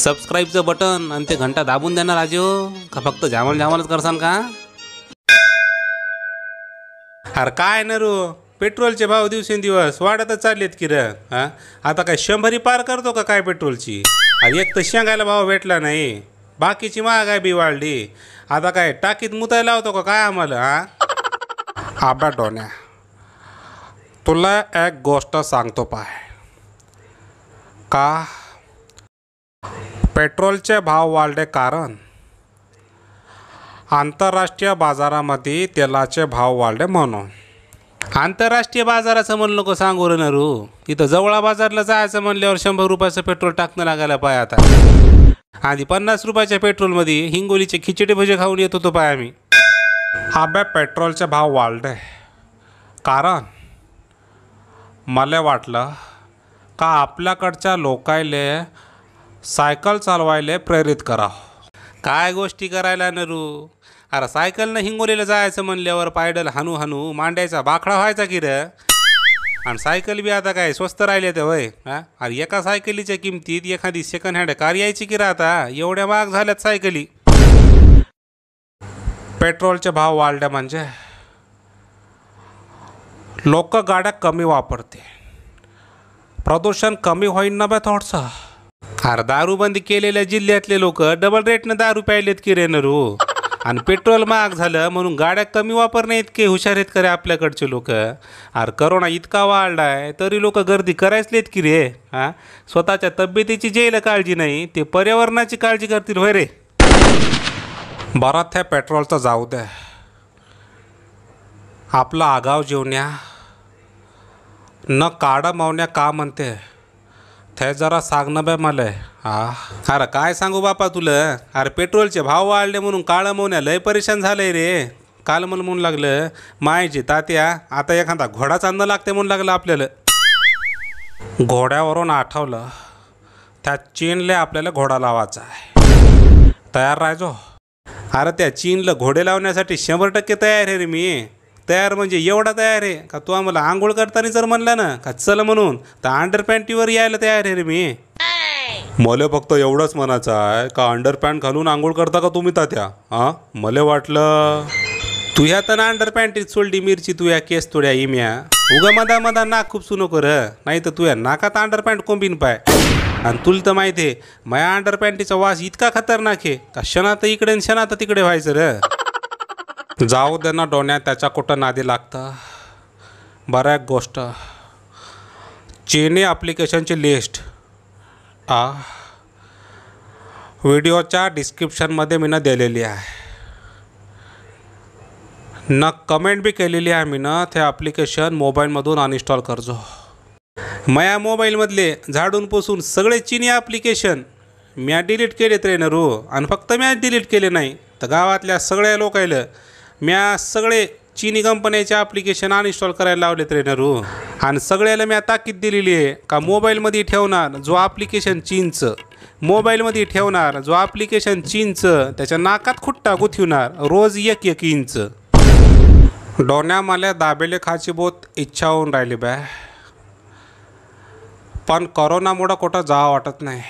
सबस्क्राईबचं button आणि ते घंटा दाबून द्या ना राजू का फक्त झामल झामलच करसान का अरे काय ना रो पेट्रोलचे भाव दिवसेंदिवस वाढतच चाललेत की र आता काय शंभरी पार करतो का काय पेट्रोलची अरे एक तर शेंगायला भाव भेटला नाही बाकीची महागाय बी वाढली आता काय टाकीत मुतायला लावतो का काय आम्हाला हां आबा डोन्या तुला एक गोष्ट सांगतो पाय का पेट्रोलचे भाव वाढले कारण आंतरराष्ट्रीय बाजारामध्ये तेलाचे भाव वाढले म्हणून आंतरराष्ट्रीय बाजाराचं म्हणलं को सांगू रू इथं जवळा बाजारला जायचं म्हणल्यावर शंभर रुपयाचं पेट्रोल टाकणं लागायला पाय आता आधी पन्नास रुपयाच्या पेट्रोलमध्ये हिंगोलीचे खिचडी भजे खाऊन येत होतो पाय आम्ही आब्या पेट्रोलचे भाव वाढले कारण मला वाटलं का आपल्याकडच्या लोकायले सायकल चालवायला प्रेरित करा काय गोष्टी करायला नरू अरे सायकलनं हिंगोलीला जायचं म्हणल्यावर पायडल हानू हानू मांड्याचा बाखडा व्हायचा की रे आणि सायकल बी आता काय स्वस्त राहिले ते वय अरे एका सायकलीच्या किमतीत एखादी सेकंड हँड कार यायची की आता एवढ्या महाग झाल्यात सायकली पेट्रोलचे भाव वाढल्या म्हणजे लोक गाड्या कमी वापरते प्रदूषण कमी होईन ना बे थोडसं अरे दारूबंदी केलेल्या जिल्ह्यातले लोक डबल रेटनं दारू प्यायलेत की रेनरू आणि पेट्रोल महाग झालं म्हणून गाड्या कमी वापरणे इतके हुशार आहेत रे आपल्याकडचे लोक अरे करोना इतका वाढला आहे तरी लोक गर्दी करायचलेत की रे हा स्वतःच्या तब्येतीची जेल काळजी नाही ते पर्यावरणाची काळजी करतील होय रे बरात त्या पेट्रोलचा जाऊ द्या आपला आगाव जेवण्या न काढा मावण्या का म्हणते थंय जरा सांगणं न बाय मला हा अरे काय सांगू बापा तुला अरे पेट्रोलचे भाव वाढले म्हणून काळं लय परेशान झाले रे काल मला म्हणू लागलं मायची तात्या आता एखादा घोडा चांदा लागते म्हणून लागलं आपल्याला घोड्यावरून आठवलं त्या चीनले आपल्याला घोडा लावायचा आहे तयार राहायचो अरे त्या चीनला घोडे लावण्यासाठी शंभर टक्के तयार आहे रे मी तयार म्हणजे एवढा तयार आहे का तू आम्हाला आंघोळ करताना जर म्हणला ना का चल म्हणून तर पॅन्टीवर यायला तयार आहे रे मी मला फक्त एवढंच म्हणायचं आहे का पॅन्ट घालून आंघोळ करता का तुम्ही तात्या हा मला वाटलं ह्या तर ना पॅन्टीत सोडली मिरची या केस तोड्या इम्या उगा मधा मधा नाक खूप सुनो कर नाही तर या नाकात अंडरपॅन्ट कोंबीन पाय आणि तुला तर माहिती आहे माझ्या पॅन्टीचा वास इतका खतरनाक आहे का शनात इकडे शनात तिकडे व्हायचं र जाऊ दे ना डोन्या त्याच्या कुठं नादी लागतं बरं गोष्ट चीनी ॲप्लिकेशनची लिस्ट आ व्हिडिओच्या डिस्क्रिप्शनमध्ये ना दिलेली आहे न कमेंट बी केलेली आहे मी ना ते ॲप्लिकेशन मोबाईलमधून अनइन्स्टॉल करजो माझ्या मोबाईलमधले झाडून पुसून सगळे चिनी ॲप्लिकेशन म्या डिलीट केले रू आणि फक्त म्या डिलीट केले नाही तर गावातल्या सगळ्या लोकायला म्या सगळे चिनी कंपन्याचे ॲप्लिकेशन अनइन्स्टॉल करायला लावले रे आणि सगळ्याला मी ताकीद दिलेली आहे का मोबाईलमध्ये ठेवणार जो ॲप्लिकेशन चीनचं मोबाईलमध्ये ठेवणार जो ॲप्लिकेशन चीनचं त्याच्या नाकात खुट्टा गुथिवणार रोज एक एक इंच डोन्या मला दाबेले खाची बहुत इच्छा होऊन राहिली बॅ पण करोनामुळं कुठं जा वाटत नाही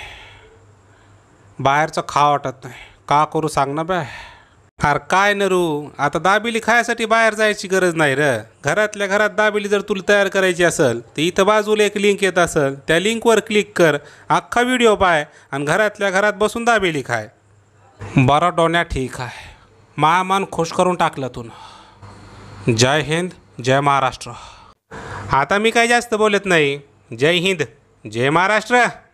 बाहेरचं खा वाटत नाही का करू सांग ना बॅ अरे काय न रू आता दाबेली खायसाठी बाहेर जायची गरज नाही र घरातल्या घरात दाबेली जर तुला तयार करायची असेल तर इथं बाजूला एक लिंक येत असेल त्या लिंकवर क्लिक कर अख्खा व्हिडिओ पाय आणि घरातल्या घरात बसून दाबेली खाय बरं डोन्या ठीक आहे महामान खुश करून टाकलं तू जय हिंद जय महाराष्ट्र आता मी काही जास्त बोलत नाही जय हिंद जय महाराष्ट्र